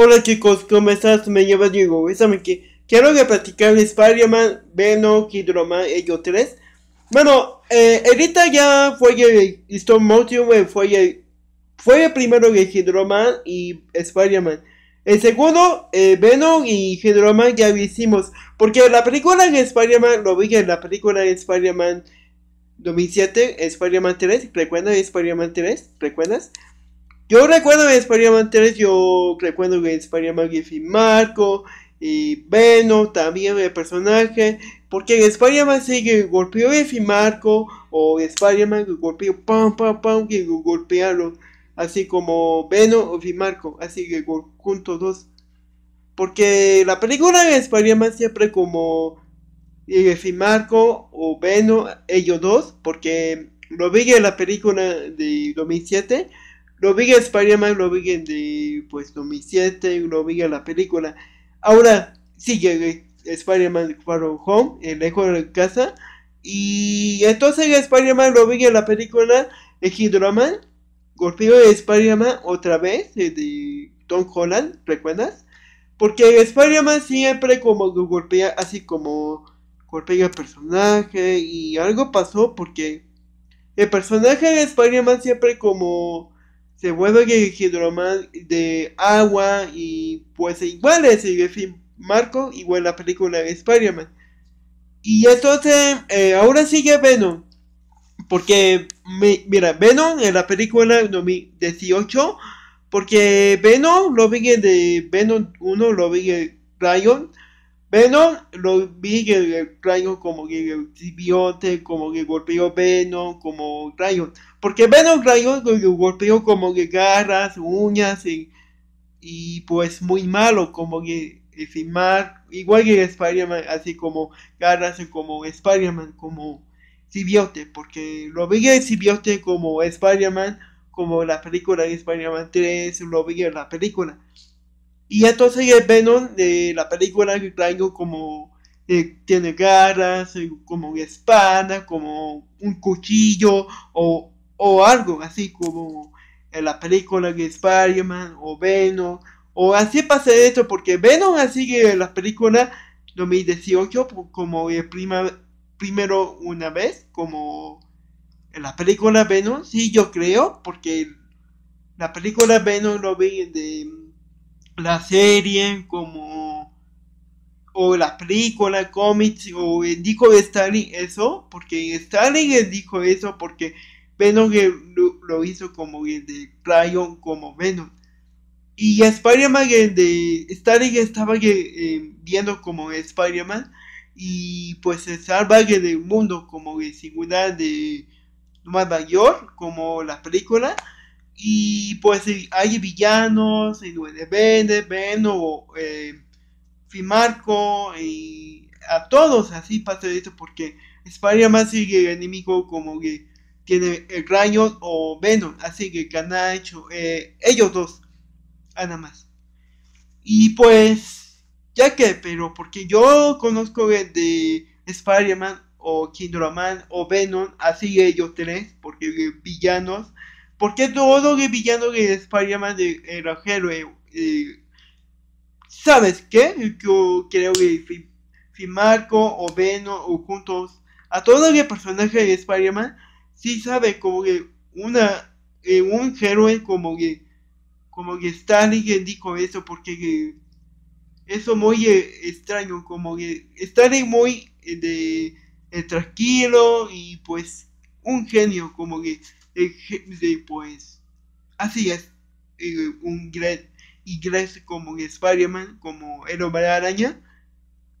Hola chicos, ¿cómo estás? Me llamo Diego. qué? Quiero que platicarles Spider-Man, Venom, Hydroman, ellos tres. Bueno, eh, ahorita ya fue el Stone Motion, fue el, fue el primero que Hydroman y Spider-Man. El segundo, eh, Venom y Hydro-Man ya lo hicimos. Porque la película de Spider-Man, lo vi en la película de Spider-Man 2007, Spider-Man 3, ¿recuerdas Spider-Man 3? ¿Recuerdas? Yo recuerdo que Spider-Man 3, yo recuerdo que Spider-Man y Marco y Venom también el personaje. Porque en Spider-Man sí que golpeó y Marco o Spider-Man golpeó pam pam pam que golpearon. Así como Venom o Marco, así que juntos dos. Porque la película de Spider-Man siempre como Y Marco o Venom, ellos dos, porque lo vi en la película de 2007 lo vi en Spider-Man, lo vi en de, eh, pues 2007, lo vi en la película. Ahora sigue eh, Spider-Man Far Home, el lejos de casa. Y entonces Spider-Man lo vi en la película de hidroman golpeo de Spider-Man otra vez, eh, de Tom Holland, ¿recuerdas? Porque Spider-Man siempre como golpea, así como golpea al personaje y algo pasó porque el personaje de Spider-Man siempre como se vuelve hidromán de agua y pues igual es el marco, igual la película de Spider-Man. Y entonces, eh, ahora sigue Venom. Porque, mira, Venom en la película 2018, porque Venom, lo vi de Venom 1, lo vi de Ryan Venom lo vi que el como que el simbionte, como que golpeó Venom, como rayo, Porque Venom rayo golpeó como que garras, uñas y, pues muy malo, como que filmar igual que Spider-Man, así como garras como Spider-Man, como simbionte. Porque lo vi que el simbionte como Spider-Man, como la película de Spider-Man 3, lo vi en la película. Y entonces Venom de la película que traigo como eh, tiene garras, eh, como una espada, como un cuchillo o, algo así como en la película de spider o Venom. O así pasa esto porque Venom así que en la película 2018 pues, como el prima, primero una vez, como en la película Venom, sí yo creo, porque la película Venom lo vi de la serie como o la película, cómics, o el disco eso, porque Stalin dijo eso, porque Venom lo, lo, hizo como el de Ryan, como Venom. Y Spider-Man, de Stalin estaba eh, viendo como Spider-Man, y pues se salva del mundo, como de singular de Nueva mayor como la película y pues hay villanos, y Duende Venom, eh, Fimarco, y a todos así pasa esto, porque Spider-Man sigue enemigo como que tiene el Rayo o Venom, así que Canacho, hecho eh, ellos dos, nada más. Y pues, ya que, pero porque yo conozco de Spider-Man o Kindraman o Venom, así ellos tres, porque villanos porque todo el villano que Spider-Man era eh, héroe. Eh, ¿Sabes qué? Yo creo que si, Marco o Veno o juntos a todo el personaje de Spider-Man, sí sabe como que una, eh, un héroe como que, como que Stanley dijo eso, porque eso muy extraño, como que Stanley muy tranquilo y pues un genio, como que pues así es eh, un gran y como Spider-Man como el hombre araña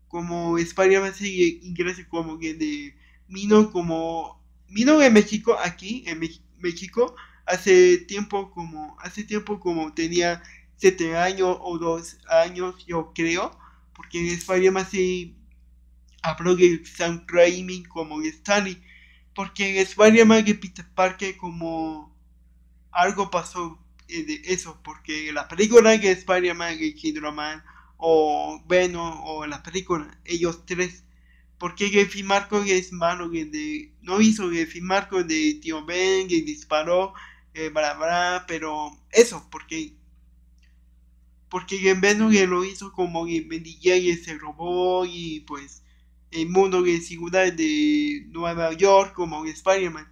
como Spider-Man sigue y como que de Mino como Mino en México aquí en México hace tiempo como hace tiempo como tenía 7 años o 2 años yo creo porque en Spider-Man se habló de Sam Raimi como Stanley porque en Spider-Man y Peter Parker como algo pasó eh, de eso, porque la película que Spider-Man y Kingdom o Venom o en la película, ellos tres, porque Griffin Marco es malo que no hizo Griffin Marco de Tío Ben que disparó, eh, bla bla, pero eso, porque porque en Venom lo hizo como que y se robó y pues el mundo de seguridad de Nueva York como Spider-Man.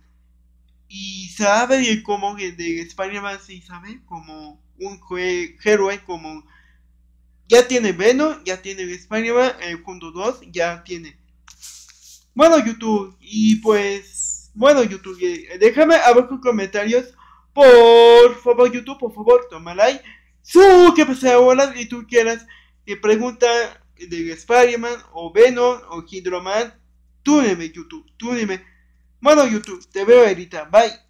Y sabe como que de Spider-Man se sabe como un héroe como ya tiene Venom, ya tiene Spider-Man, el punto 2 ya tiene. Bueno, YouTube, y pues bueno, YouTube, eh, déjame abajo comentarios por favor, YouTube, por favor, toma like. Su que pasa hola y tú quieras Que pregunta de Spider-Man o Venom o Man, Túneme, YouTube, túneme. Bueno, YouTube, te veo ahorita. Bye.